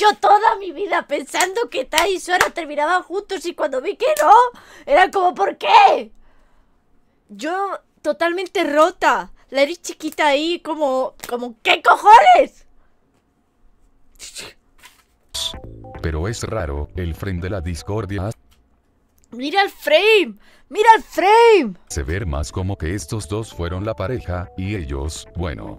Yo toda mi vida pensando que Tai y Sora terminaban juntos y cuando vi que no, era como ¿por qué? Yo totalmente rota. La eres chiquita ahí como... como ¿qué cojones? Pero es raro, el frame de la discordia... ¡Mira el frame! ¡Mira el frame! Se ver más como que estos dos fueron la pareja, y ellos, bueno,